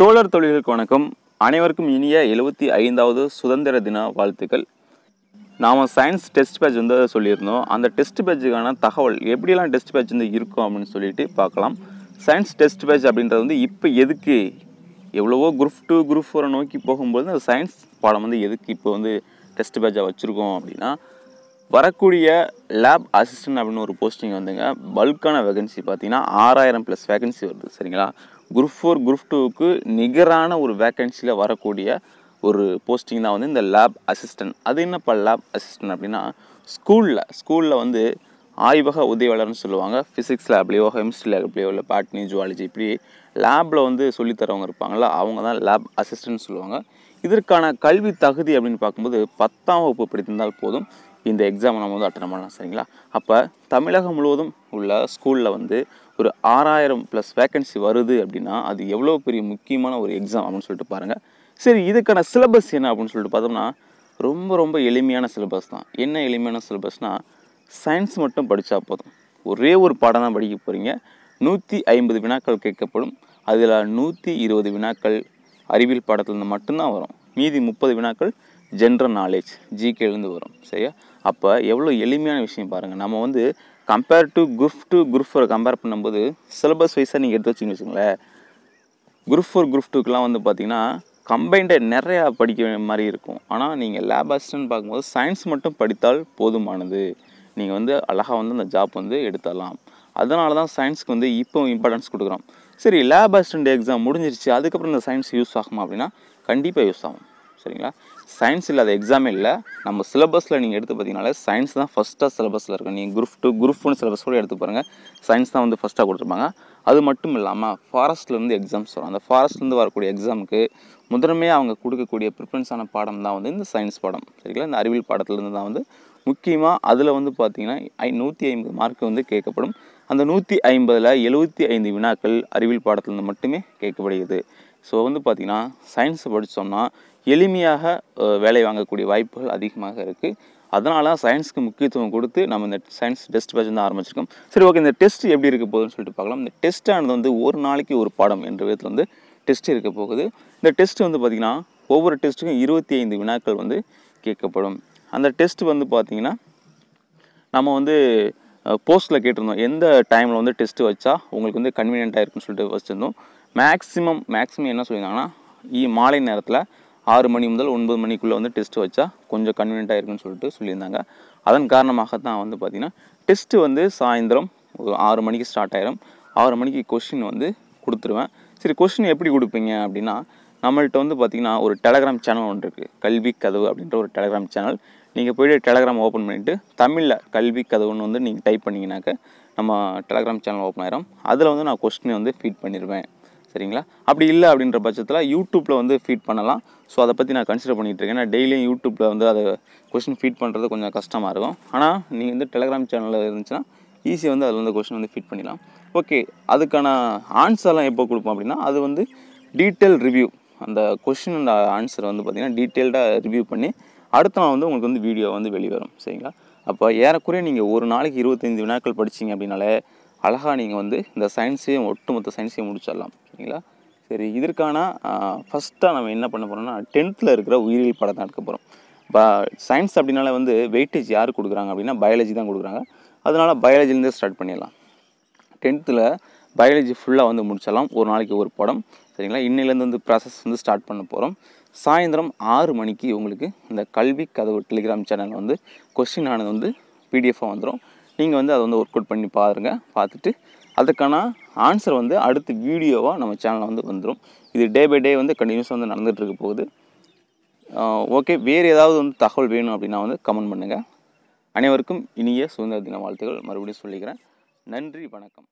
தோழர் தொழில்களுக்கு வணக்கம் அனைவருக்கும் இனிய எழுபத்தி ஐந்தாவது சுதந்திர தின வாழ்த்துக்கள் நாம் சயின்ஸ் டெஸ்ட் பேட்ச் வந்து சொல்லியிருந்தோம் அந்த டெஸ்ட் பேட்சுக்கான தகவல் எப்படிலாம் டெஸ்ட் பேட்ச் வந்து இருக்கும் அப்படின்னு சொல்லிட்டு பார்க்கலாம் சயின்ஸ் டெஸ்ட் பேட்ச் அப்படின்றது வந்து இப்போ எதுக்கு எவ்வளவோ குரூப் டூ குரூப் ஃபோரை நோக்கி போகும்போது அந்த சயின்ஸ் பாடம் வந்து எதுக்கு இப்போ வந்து டெஸ்ட் பேஜாக வச்சுருக்கோம் அப்படின்னா வரக்கூடிய லேப் அசிஸ்டன்ட் அப்படின்னு ஒரு போஸ்டிங் வந்துங்க பல்கான வேகன்சி பார்த்தீங்கன்னா ஆறாயிரம் ப்ளஸ் வேகன்சி வருது சரிங்களா குரூப் ஃபோர் குரூப் டூவுக்கு நிகரான ஒரு வேக்கன்சியில் வரக்கூடிய ஒரு போஸ்டிங் தான் வந்து இந்த லேப் அசிஸ்டன்ட் அது என்னப்பா லேப் அசிஸ்டன்ட் அப்படின்னா ஸ்கூலில் ஸ்கூலில் வந்து ஆய்வக உதவியாளர்னு சொல்லுவாங்க ஃபிசிக்ஸ் லேப்லேயோ ஹெமிஸ்ட்ரி லேப்லேயோ இல்லை பாட்னி ஜுவாலஜி இப்படி லேபில் வந்து சொல்லித்தரவங்க இருப்பாங்களா அவங்க தான் லேப் அசிஸ்டன்ட் சொல்லுவாங்க இதற்கான கல்வி தகுதி அப்படின்னு பார்க்கும்போது பத்தாம் வகுப்பு படித்திருந்தால் போதும் இந்த எக்ஸாம் நம்ம வந்து அட்டன் பண்ணலாம் சரிங்களா அப்போ தமிழகம் முழுவதும் உள்ள ஸ்கூலில் வந்து ஒரு ஆறாயிரம் ப்ளஸ் வேக்கன்சி வருது அப்படின்னா அது எவ்வளோ பெரிய முக்கியமான ஒரு எக்ஸாம் அப்படின்னு சொல்லிட்டு பாருங்கள் சரி இதுக்கான சிலபஸ் என்ன அப்படின்னு சொல்லிட்டு பார்த்தோம்னா ரொம்ப ரொம்ப எளிமையான சிலபஸ் தான் என்ன எளிமையான சிலபஸ்னால் சயின்ஸ் மட்டும் படித்தா போதும் ஒரே ஒரு பாடம் தான் படிக்க போகிறீங்க நூற்றி ஐம்பது வினாக்கள் கேட்கப்படும் அதில் நூற்றி இருபது வினாக்கள் அறிவியல் பாடத்துலேருந்து மட்டும்தான் வரும் மீதி முப்பது வினாக்கள் ஜென்ரல் நாலேஜ் ஜிகேலேருந்து வரும் சரியா அப்போ எவ்வளோ எளிமையான விஷயம் பாருங்கள் நம்ம வந்து compare to group two group four compare பண்ணும்போது சிலபஸ் வைஸாக நீங்கள் எடுத்து வச்சிங்க வச்சுங்களேன் குரூப் ஃபோர் குரூப் டூக்கெலாம் வந்து பார்த்திங்கன்னா கம்பைண்டை நிறையா படிக்க மாதிரி இருக்கும் ஆனால் நீங்கள் லேப் அசிஸ்டன்ட் பார்க்கும்போது சயின்ஸ் மட்டும் படித்தால் போதுமானது நீங்கள் வந்து அழகாக வந்து அந்த ஜாப் வந்து எடுத்துடலாம் அதனால தான் சயின்ஸுக்கு வந்து இப்போ இம்பார்ட்டன்ஸ் கொடுக்குறோம் சரி லேப் அசிஸ்டண்ட் எக்ஸாம் முடிஞ்சிருச்சு அதுக்கப்புறம் இந்த சயின்ஸ் யூஸ் ஆகுமா அப்படின்னா கண்டிப்பாக யூஸ் ஆகும் சரிங்களா சயின்ஸ் இல்லாத எக்ஸாமே இல்லை நம்ம சிலபஸில் நீங்கள் எடுத்து பார்த்தீங்கனாலே சயின்ஸ் தான் ஃபஸ்ட்டாக சிலபஸில் இருக்கும் நீங்கள் group two group one syllabus கூட எடுத்து பாருங்கள் சயின்ஸ் தான் வந்து ஃபஸ்ட்டாக கொடுத்துருப்பாங்க அது மட்டும் இல்லாமல் ஃபாரஸ்ட்லேருந்து எக்ஸாம்ஸ் வரும் அந்த ஃபாரஸ்ட்லேருந்து வரக்கூடிய எக்ஸாமுக்கு முதன்மையாக அவங்க கொடுக்கக்கூடிய ப்ரிஃபரன்ஸான பாடம் தான் வந்து இந்த சயின்ஸ் பாடம் சரிங்களா இந்த அறிவியல் பாடத்துலேருந்து தான் வந்து முக்கியமாக அதில் வந்து பார்த்திங்கன்னா ஐ நூற்றி ஐம்பது மார்க்கு வந்து கேட்கப்படும் அந்த நூற்றி ஐம்பதில் எழுபத்தி ஐந்து வினாக்கள் அறிவியல் பாடத்துலேருந்து மட்டுமே கேட்கப்படுகிறது ஸோ வந்து பார்த்திங்கன்னா சயின்ஸை படித்தோம்னா எளிமையாக வேலை வாங்கக்கூடிய வாய்ப்புகள் அதிகமாக இருக்குது அதனால சயின்ஸுக்கு முக்கியத்துவம் கொடுத்து நம்ம இந்த சயின்ஸ் டெஸ்ட் பேட்ச் தான் ஆரம்பிச்சிருக்கோம் சரி ஓகே இந்த டெஸ்ட் எப்படி இருக்க போகுதுன்னு சொல்லிட்டு பார்க்கலாம் இந்த டெஸ்ட்டானது வந்து ஒரு நாளைக்கு ஒரு பாடம் என்ற விதத்தில் வந்து டெஸ்ட் இருக்க போகுது இந்த டெஸ்ட் வந்து பார்த்திங்கன்னா ஒவ்வொரு டெஸ்ட்டுக்கும் இருபத்தி ஐந்து வினாக்கள் வந்து கேட்கப்படும் அந்த டெஸ்ட் வந்து பார்த்திங்கன்னா நம்ம வந்து போஸ்ட்டில் கேட்டிருந்தோம் எந்த டைமில் வந்து டெஸ்ட்டு வச்சா உங்களுக்கு வந்து கன்வீனியண்ட்டாக இருக்குன்னு சொல்லிட்டு வச்சுருந்தோம் மேக்ஸிமம் மேக்ஸிமம் என்ன சொல்லியிருந்தாங்கன்னா மாலை நேரத்தில் ஆறு மணி முதல் ஒன்பது மணிக்குள்ளே வந்து டெஸ்ட் வச்சா கொஞ்சம் கன்வீனியண்ட்டாக இருக்குன்னு சொல்லிட்டு சொல்லியிருந்தாங்க அதன் காரணமாக தான் வந்து பார்த்திங்கன்னா டெஸ்ட்டு வந்து சாயந்தரம் ஒரு ஆறு மணிக்கு ஸ்டார்ட் ஆயிரும் ஆறு மணிக்கு கொஷின் வந்து கொடுத்துருவேன் சரி கொஷின் எப்படி கொடுப்பீங்க அப்படின்னா நம்மள்கிட்ட வந்து பார்த்திங்கன்னா ஒரு டெலகிராம் சேனல் ஒன்று இருக்குது கல்வி கதவு அப்படின்ற ஒரு டெலகிராம் சேனல் நீங்கள் போய்ட்டு டெலகிராம் ஓப்பன் பண்ணிவிட்டு தமிழில் கல்வி கதவுன்னு வந்து நீங்கள் டைப் பண்ணிங்கனாக்க நம்ம டெலகிராம் சேனல் ஓப்பன் ஆயிரும் அதில் வந்து நான் கொஸ்டினை வந்து ஃபீட் பண்ணிடுவேன் சரிங்களா அப்படி இல்லை அப்படின்ற பட்சத்தில் யூடியூப்பில் வந்து ஃபீட் பண்ணலாம் ஸோ அதை பற்றி நான் கன்சிடர் பண்ணிகிட்டு இருக்கேன் ஏன்னா டெய்லியும் யூடியூப்பில் வந்து அதை கொஷின் ஃபீட் பண்ணுறது கொஞ்சம் கஷ்டமாக இருக்கும் ஆனால் நீங்கள் வந்து டெலிகிராம் சேனலில் இருந்துச்சுன்னா ஈஸியாக வந்து அதில் வந்து கொஷின் வந்து ஃபீட் பண்ணிடலாம் ஓகே அதுக்கான ஆன்சர்லாம் எப்போ கொடுப்போம் அப்படின்னா அது வந்து டீட்டெயில் ரிவ்யூ அந்த கொஷின் அந்த ஆன்சர் வந்து பார்த்திங்கன்னா டீட்டெயில்டாக ரிவ்யூ பண்ணி அடுத்த நாள் வந்து உங்களுக்கு வந்து வீடியோ வந்து வெளிவரும் சரிங்களா அப்போ ஏறக்குறைய நீங்கள் ஒரு நாளைக்கு இருபத்தஞ்சி வினாக்கள் படித்தீங்க அப்படின்னாலே அழகாக நீங்கள் வந்து இந்த சயின்ஸையும் ஒட்டுமொத்த சயின்ஸையும் முடிச்சிடலாம் சரிங்களா சரி இதற்கான ஃபஸ்ட்டாக நம்ம என்ன பண்ண போகிறோம்னா டென்த்தில் இருக்கிற உயிரியல் படம் தான் எடுக்க போகிறோம் சயின்ஸ் அப்படின்னால வந்து வெயிட்டேஜ் யார் கொடுக்குறாங்க அப்படின்னா பயாலஜி தான் கொடுக்குறாங்க அதனால் பயாலஜிலேருந்தே ஸ்டார்ட் பண்ணிடலாம் டென்த்தில் பயாலஜி ஃபுல்லாக வந்து முடிச்சிடலாம் ஒரு நாளைக்கு ஒரு படம் சரிங்களா இன்னிலேருந்து வந்து ப்ராசஸ் வந்து ஸ்டார்ட் பண்ண போகிறோம் சாயந்தரம் ஆறு மணிக்கு உங்களுக்கு இந்த கல்வி கதவு டெலிகிராம் சேனலில் வந்து கொஸ்டின் ஆனது வந்து பிடிஎஃபாக வந்துடும் நீங்கள் வந்து அதை வந்து ஒர்க் அவுட் பண்ணி பாருங்கள் பார்த்துட்டு அதுக்கான ஆன்சர் வந்து அடுத்த வீடியோவாக நம்ம சேனலில் வந்து வந்துடும் இது டே பை டே வந்து கண்டினியூஸாக வந்து நடந்துகிட்டு இருக்க போகுது ஓகே வேறு ஏதாவது வந்து தகவல் வேணும் அப்படின்னா வந்து கமெண்ட் பண்ணுங்கள் அனைவருக்கும் இனிய சுதந்திர தின வாழ்த்துக்கள் மறுபடியும் சொல்லிக்கிறேன் நன்றி வணக்கம்